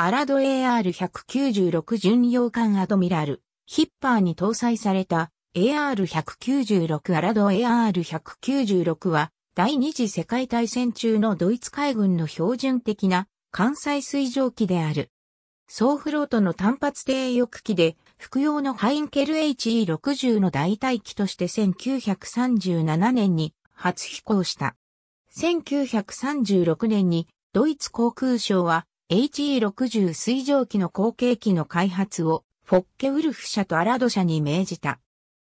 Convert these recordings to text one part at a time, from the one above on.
アラド AR196 巡洋艦アドミラル、ヒッパーに搭載された AR196 アラド AR196 は第二次世界大戦中のドイツ海軍の標準的な艦載水上機である。総フロートの単発低翼機で、服用のハインケル HE60 の代替機として1937年に初飛行した。1936年にドイツ航空省は HE60 水蒸気の後継機の開発をフォッケウルフ社とアラド社に命じた。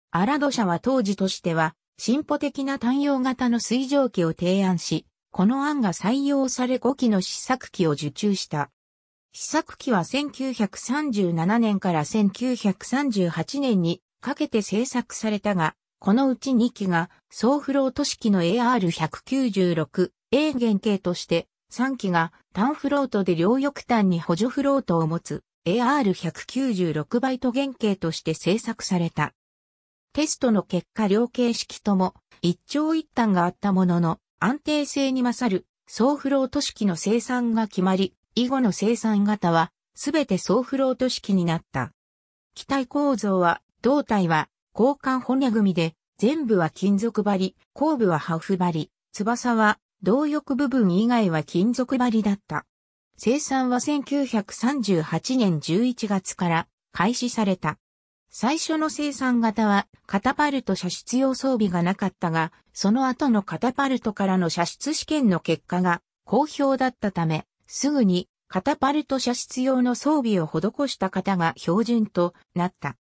アラド社は当時としては進歩的な単用型の水蒸気を提案し、この案が採用され5機の試作機を受注した。試作機は1937年から1938年にかけて製作されたが、このうち2機が総フロート式の AR196A 原型として3機が単フロートで両翼端に補助フロートを持つ AR196 バイト原型として製作された。テストの結果両形式とも一長一短があったものの安定性に勝る総フロート式の生産が決まり、以後の生産型はすべて総フロート式になった。機体構造は胴体は交換骨組みで全部は金属張り、後部はハフ張り、翼は動翼部分以外は金属張りだった。生産は1938年11月から開始された。最初の生産型は、カタパルト射出用装備がなかったが、その後のカタパルトからの射出試験の結果が好評だったため、すぐにカタパルト射出用の装備を施した方が標準となった。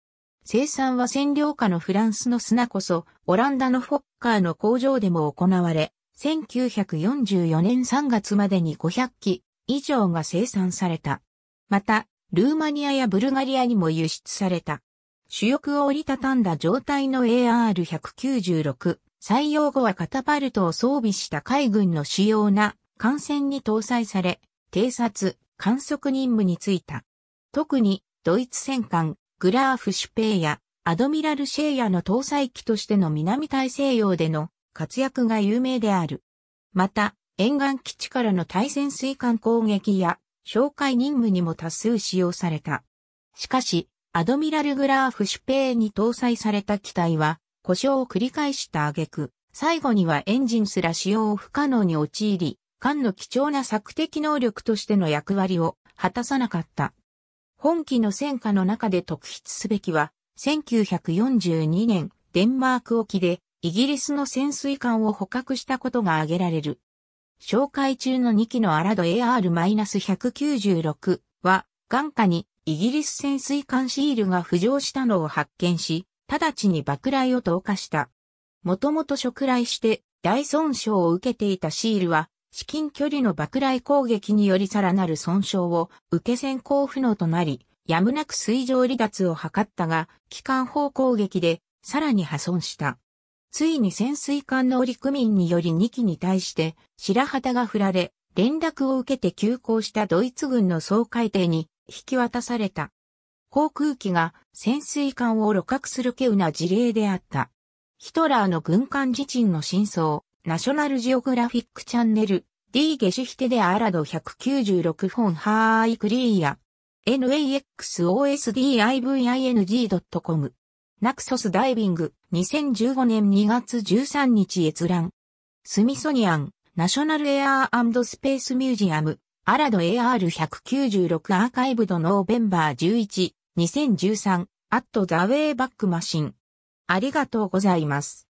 生産は占領下のフランスの砂こそ、オランダのフォッカーの工場でも行われ、1944年3月までに500機以上が生産された。また、ルーマニアやブルガリアにも輸出された。主翼を折りたたんだ状態の AR-196 採用後はカタパルトを装備した海軍の主要な艦船に搭載され、偵察、観測任務に就いた。特にドイツ戦艦グラーフ・シュペイやアドミラル・シェイヤの搭載機としての南大西洋での活躍が有名である。また、沿岸基地からの対潜水艦攻撃や、哨戒任務にも多数使用された。しかし、アドミラルグラーフシュペーに搭載された機体は、故障を繰り返した挙句、最後にはエンジンすら使用を不可能に陥り、艦の貴重な索的能力としての役割を果たさなかった。本機の戦火の中で特筆すべきは、1942年、デンマーク沖でイギリスの潜水艦を捕獲したことが挙げられる。紹介中の2機のアラド AR-196 は、眼下にイギリス潜水艦シールが浮上したのを発見し、直ちに爆雷を投下した。もともと触雷して大損傷を受けていたシールは、至近距離の爆雷攻撃によりさらなる損傷を受け先行不能となり、やむなく水上離脱を図ったが、機関砲攻撃でさらに破損した。ついに潜水艦の陸民により2機に対して白旗が振られ、連絡を受けて急行したドイツ軍の総海艇に引き渡された。航空機が潜水艦を露獲する稀有な事例であった。ヒトラーの軍艦自沈の真相、ナショナルジオグラフィックチャンネル、D ゲシュヒテデアラド196本ハーイクリーや、naxosdiving.com、ナクソスダイビング、2015年2月13日閲覧。スミソニアン、ナショナルエアースペースミュージアム、アラド AR196 アーカイブドノーベンバー11、2013、アットザウェイバックマシン。ありがとうございます。